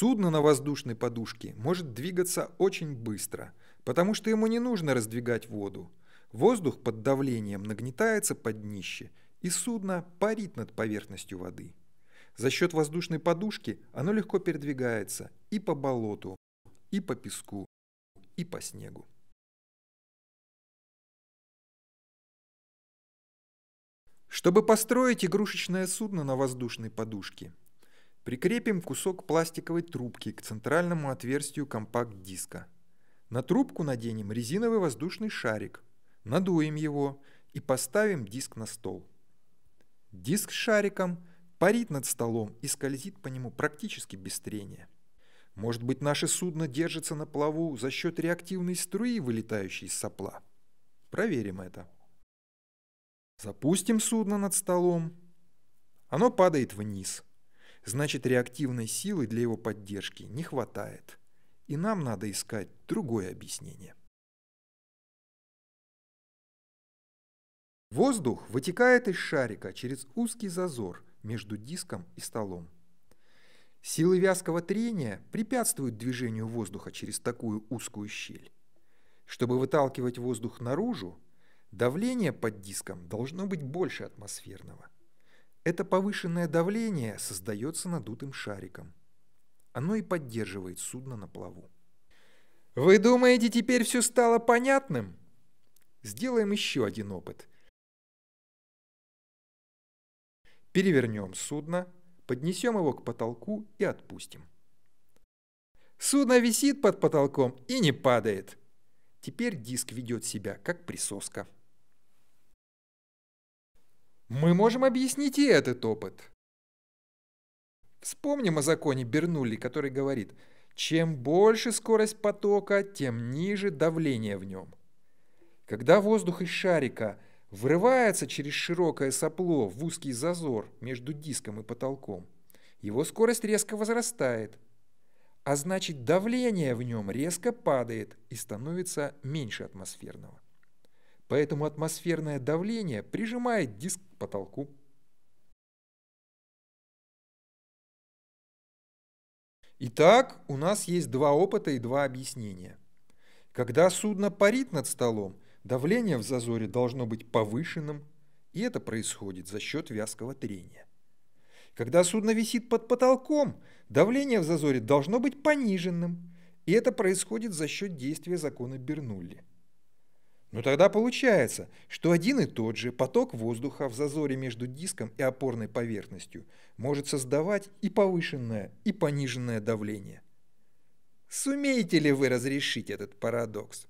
Судно на воздушной подушке может двигаться очень быстро, потому что ему не нужно раздвигать воду. Воздух под давлением нагнетается под днище, и судно парит над поверхностью воды. За счет воздушной подушки оно легко передвигается и по болоту, и по песку, и по снегу. Чтобы построить игрушечное судно на воздушной подушке, Прикрепим кусок пластиковой трубки к центральному отверстию компакт-диска. На трубку наденем резиновый воздушный шарик, надуем его и поставим диск на стол. Диск с шариком парит над столом и скользит по нему практически без трения. Может быть, наше судно держится на плаву за счет реактивной струи, вылетающей из сопла? Проверим это. Запустим судно над столом. Оно падает вниз – Значит, реактивной силы для его поддержки не хватает. И нам надо искать другое объяснение. Воздух вытекает из шарика через узкий зазор между диском и столом. Силы вязкого трения препятствуют движению воздуха через такую узкую щель. Чтобы выталкивать воздух наружу, давление под диском должно быть больше атмосферного – это повышенное давление создается надутым шариком. Оно и поддерживает судно на плаву. Вы думаете, теперь все стало понятным? Сделаем еще один опыт. Перевернем судно, поднесем его к потолку и отпустим. Судно висит под потолком и не падает. Теперь диск ведет себя как присоска. Мы можем объяснить и этот опыт. Вспомним о законе Бернулли, который говорит, чем больше скорость потока, тем ниже давление в нем. Когда воздух из шарика врывается через широкое сопло в узкий зазор между диском и потолком, его скорость резко возрастает, а значит давление в нем резко падает и становится меньше атмосферного поэтому атмосферное давление прижимает диск к потолку. Итак, у нас есть два опыта и два объяснения. Когда судно парит над столом, давление в зазоре должно быть повышенным, и это происходит за счет вязкого трения. Когда судно висит под потолком, давление в зазоре должно быть пониженным, и это происходит за счет действия закона Бернулли. Но тогда получается, что один и тот же поток воздуха в зазоре между диском и опорной поверхностью может создавать и повышенное, и пониженное давление. Сумеете ли вы разрешить этот парадокс?